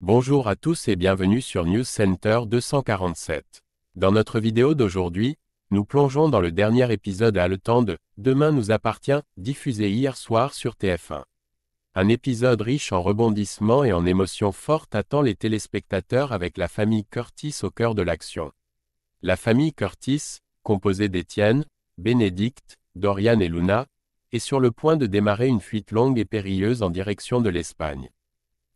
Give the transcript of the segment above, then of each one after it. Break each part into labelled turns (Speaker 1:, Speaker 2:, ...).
Speaker 1: Bonjour à tous et bienvenue sur News Center 247. Dans notre vidéo d'aujourd'hui, nous plongeons dans le dernier épisode haletant de Demain nous appartient, diffusé hier soir sur TF1. Un épisode riche en rebondissements et en émotions fortes attend les téléspectateurs avec la famille Curtis au cœur de l'action. La famille Curtis, composée d'Étienne, Bénédicte, Dorian et Luna, est sur le point de démarrer une fuite longue et périlleuse en direction de l'Espagne.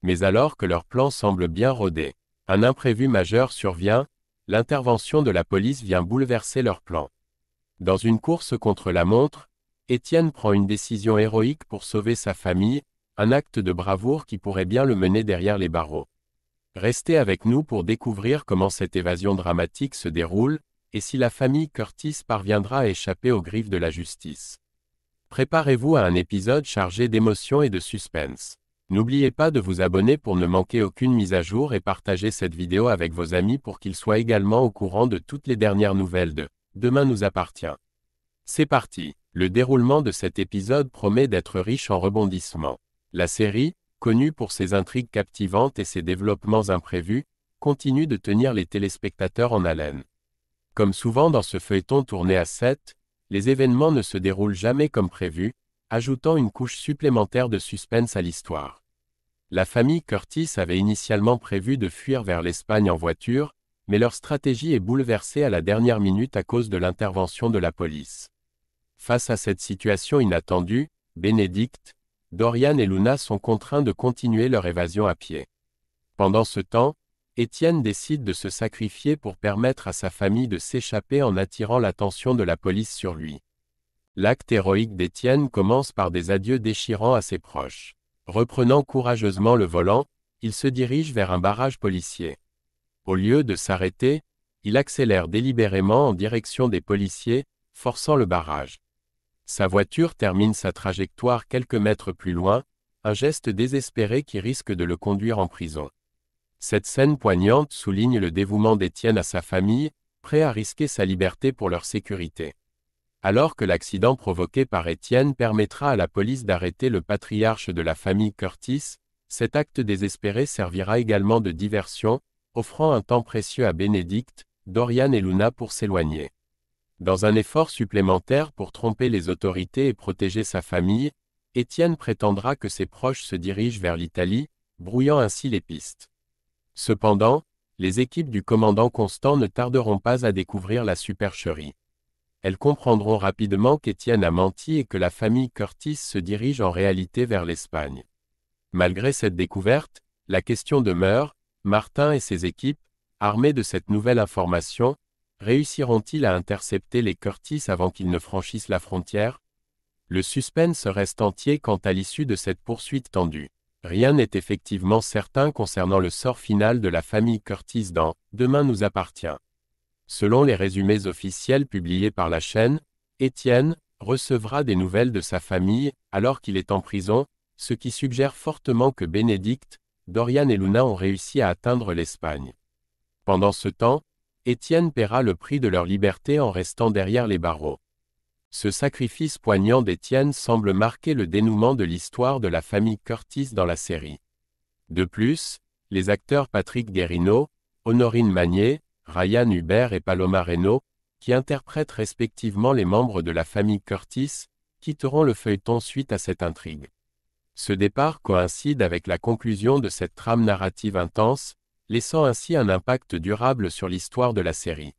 Speaker 1: Mais alors que leur plan semble bien rodé, un imprévu majeur survient, l'intervention de la police vient bouleverser leur plan. Dans une course contre la montre, Étienne prend une décision héroïque pour sauver sa famille, un acte de bravoure qui pourrait bien le mener derrière les barreaux. Restez avec nous pour découvrir comment cette évasion dramatique se déroule, et si la famille Curtis parviendra à échapper aux griffes de la justice. Préparez-vous à un épisode chargé d'émotions et de suspense. N'oubliez pas de vous abonner pour ne manquer aucune mise à jour et partagez cette vidéo avec vos amis pour qu'ils soient également au courant de toutes les dernières nouvelles de Demain nous appartient. C'est parti, le déroulement de cet épisode promet d'être riche en rebondissements. La série, connue pour ses intrigues captivantes et ses développements imprévus, continue de tenir les téléspectateurs en haleine. Comme souvent dans ce feuilleton tourné à 7, les événements ne se déroulent jamais comme prévu, ajoutant une couche supplémentaire de suspense à l'histoire. La famille Curtis avait initialement prévu de fuir vers l'Espagne en voiture, mais leur stratégie est bouleversée à la dernière minute à cause de l'intervention de la police. Face à cette situation inattendue, Bénédicte, Dorian et Luna sont contraints de continuer leur évasion à pied. Pendant ce temps, Étienne décide de se sacrifier pour permettre à sa famille de s'échapper en attirant l'attention de la police sur lui. L'acte héroïque d'Étienne commence par des adieux déchirants à ses proches. Reprenant courageusement le volant, il se dirige vers un barrage policier. Au lieu de s'arrêter, il accélère délibérément en direction des policiers, forçant le barrage. Sa voiture termine sa trajectoire quelques mètres plus loin, un geste désespéré qui risque de le conduire en prison. Cette scène poignante souligne le dévouement d'Étienne à sa famille, prêt à risquer sa liberté pour leur sécurité alors que l'accident provoqué par Étienne permettra à la police d'arrêter le patriarche de la famille Curtis, cet acte désespéré servira également de diversion, offrant un temps précieux à Bénédicte, Dorian et Luna pour s'éloigner. Dans un effort supplémentaire pour tromper les autorités et protéger sa famille, Étienne prétendra que ses proches se dirigent vers l'Italie, brouillant ainsi les pistes. Cependant, les équipes du commandant Constant ne tarderont pas à découvrir la supercherie elles comprendront rapidement qu'Étienne a menti et que la famille Curtis se dirige en réalité vers l'Espagne. Malgré cette découverte, la question demeure, Martin et ses équipes, armés de cette nouvelle information, réussiront-ils à intercepter les Curtis avant qu'ils ne franchissent la frontière Le suspense reste entier quant à l'issue de cette poursuite tendue. Rien n'est effectivement certain concernant le sort final de la famille Curtis dans Demain nous appartient. Selon les résumés officiels publiés par la chaîne, Étienne recevra des nouvelles de sa famille alors qu'il est en prison, ce qui suggère fortement que Bénédicte, Dorian et Luna ont réussi à atteindre l'Espagne. Pendant ce temps, Étienne paiera le prix de leur liberté en restant derrière les barreaux. Ce sacrifice poignant d'Étienne semble marquer le dénouement de l'histoire de la famille Curtis dans la série. De plus, les acteurs Patrick Guérino, Honorine Magnier, Ryan Hubert et Paloma Reno, qui interprètent respectivement les membres de la famille Curtis, quitteront le feuilleton suite à cette intrigue. Ce départ coïncide avec la conclusion de cette trame narrative intense, laissant ainsi un impact durable sur l'histoire de la série.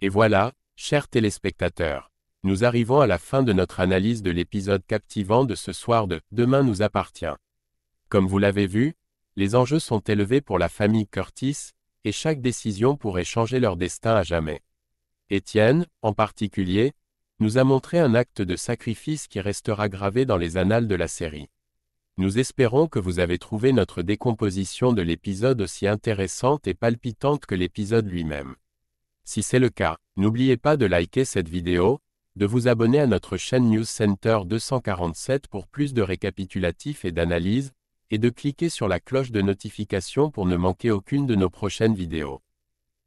Speaker 1: Et voilà, chers téléspectateurs, nous arrivons à la fin de notre analyse de l'épisode captivant de ce soir de Demain nous appartient. Comme vous l'avez vu, les enjeux sont élevés pour la famille Curtis, et chaque décision pourrait changer leur destin à jamais. Étienne, en particulier, nous a montré un acte de sacrifice qui restera gravé dans les annales de la série. Nous espérons que vous avez trouvé notre décomposition de l'épisode aussi intéressante et palpitante que l'épisode lui-même. Si c'est le cas, n'oubliez pas de liker cette vidéo, de vous abonner à notre chaîne News Center 247 pour plus de récapitulatifs et d'analyses, et de cliquer sur la cloche de notification pour ne manquer aucune de nos prochaines vidéos.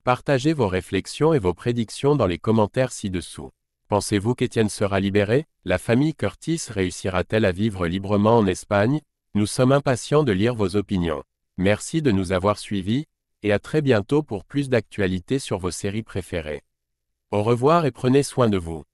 Speaker 1: Partagez vos réflexions et vos prédictions dans les commentaires ci-dessous. Pensez-vous qu'Étienne sera libéré La famille Curtis réussira-t-elle à vivre librement en Espagne Nous sommes impatients de lire vos opinions. Merci de nous avoir suivis, et à très bientôt pour plus d'actualités sur vos séries préférées. Au revoir et prenez soin de vous.